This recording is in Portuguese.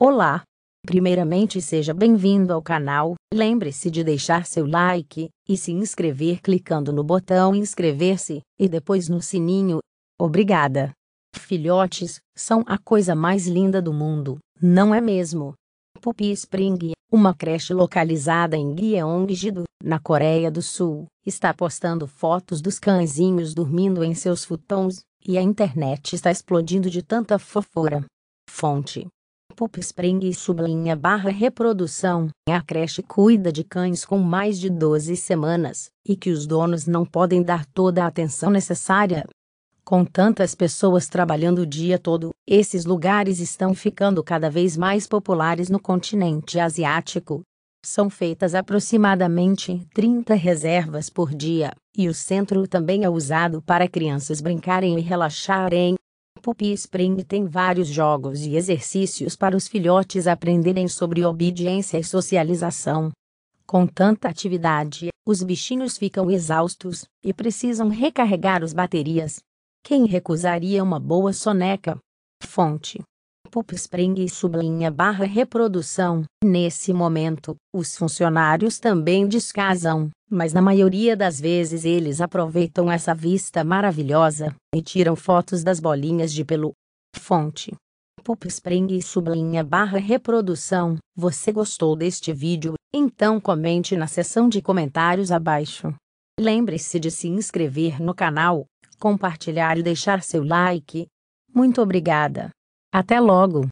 Olá! Primeiramente seja bem-vindo ao canal, lembre-se de deixar seu like, e se inscrever clicando no botão inscrever-se, e depois no sininho. Obrigada! Filhotes, são a coisa mais linda do mundo, não é mesmo? Pupi Spring, uma creche localizada em Gyeonggi-do, na Coreia do Sul, está postando fotos dos cãezinhos dormindo em seus futons, e a internet está explodindo de tanta fofura. Fonte Pupspring e sublinha barra reprodução, a creche cuida de cães com mais de 12 semanas, e que os donos não podem dar toda a atenção necessária. Com tantas pessoas trabalhando o dia todo, esses lugares estão ficando cada vez mais populares no continente asiático. São feitas aproximadamente 30 reservas por dia, e o centro também é usado para crianças brincarem e relaxarem. Pupi Spring tem vários jogos e exercícios para os filhotes aprenderem sobre obediência e socialização. Com tanta atividade, os bichinhos ficam exaustos e precisam recarregar as baterias. Quem recusaria uma boa soneca? Fonte. Pup Spring e sublinha barra reprodução. Nesse momento, os funcionários também descasam mas na maioria das vezes eles aproveitam essa vista maravilhosa e tiram fotos das bolinhas de pelo. Fonte: Popspring Spring. sublinha barra reprodução. Você gostou deste vídeo? Então comente na seção de comentários abaixo. Lembre-se de se inscrever no canal, compartilhar e deixar seu like. Muito obrigada. Até logo!